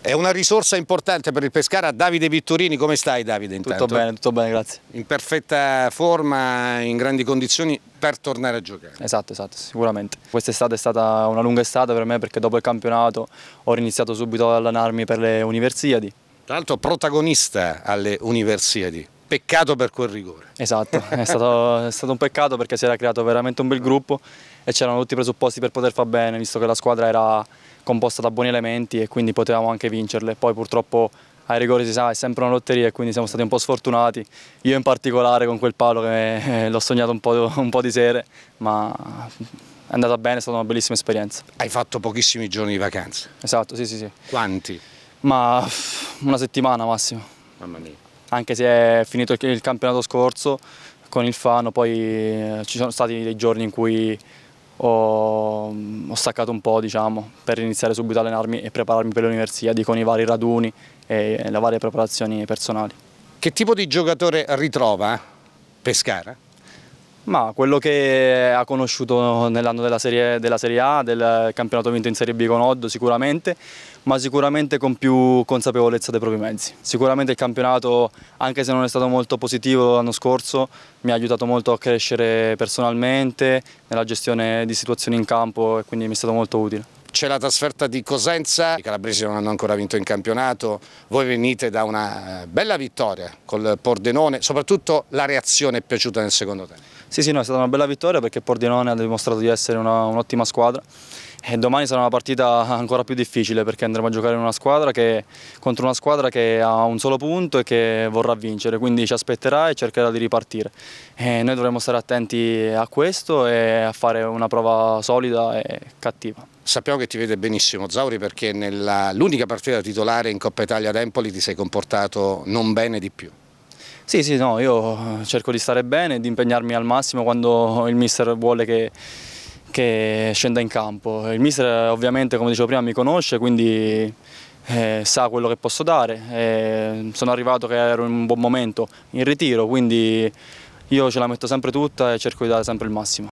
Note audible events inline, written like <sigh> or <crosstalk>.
È una risorsa importante per il Pescara. Davide Vittorini, come stai Davide? Intanto? Tutto bene, tutto bene, grazie. In perfetta forma, in grandi condizioni per tornare a giocare. Esatto, esatto, sicuramente. Quest'estate è stata una lunga estate per me perché dopo il campionato ho iniziato subito ad allenarmi per le Universiadi. Tra l'altro protagonista alle Universiadi. Peccato per quel rigore. Esatto, è, stato, <laughs> è stato un peccato perché si era creato veramente un bel gruppo e c'erano tutti i presupposti per poter far bene, visto che la squadra era composta da buoni elementi e quindi potevamo anche vincerle. Poi purtroppo ai rigori si sa è sempre una lotteria e quindi siamo stati un po' sfortunati. Io in particolare con quel palo che eh, l'ho sognato un po', un po' di sere, ma è andata bene, è stata una bellissima esperienza. Hai fatto pochissimi giorni di vacanza? Esatto, sì, sì, sì. Quanti? Ma una settimana massimo. Mamma mia. Anche se è finito il campionato scorso con il Fano, poi eh, ci sono stati dei giorni in cui ho, ho staccato un po' diciamo, per iniziare subito ad allenarmi e prepararmi per l'università, con i vari raduni e le varie preparazioni personali. Che tipo di giocatore ritrova eh, Pescara? Ma quello che ha conosciuto nell'anno della, della serie, A, del campionato vinto in Serie B con Oddo sicuramente, ma sicuramente con più consapevolezza dei propri mezzi. Sicuramente il campionato, anche se non è stato molto positivo l'anno scorso, mi ha aiutato molto a crescere personalmente, nella gestione di situazioni in campo e quindi mi è stato molto utile. C'è la trasferta di Cosenza, i calabresi non hanno ancora vinto in campionato, voi venite da una eh, bella vittoria col Pordenone, soprattutto la reazione è piaciuta nel secondo tempo. Sì, sì no, è stata una bella vittoria perché Pordenone ha dimostrato di essere un'ottima un squadra e domani sarà una partita ancora più difficile perché andremo a giocare una che, contro una squadra che ha un solo punto e che vorrà vincere, quindi ci aspetterà e cercherà di ripartire. E noi dovremo stare attenti a questo e a fare una prova solida e cattiva sappiamo che ti vede benissimo Zauri perché nell'unica partita titolare in Coppa Italia ad Empoli ti sei comportato non bene di più. Sì, sì, no, io cerco di stare bene, di impegnarmi al massimo quando il mister vuole che, che scenda in campo. Il mister ovviamente, come dicevo prima, mi conosce, quindi eh, sa quello che posso dare. Eh, sono arrivato che ero in un buon momento in ritiro, quindi io ce la metto sempre tutta e cerco di dare sempre il massimo.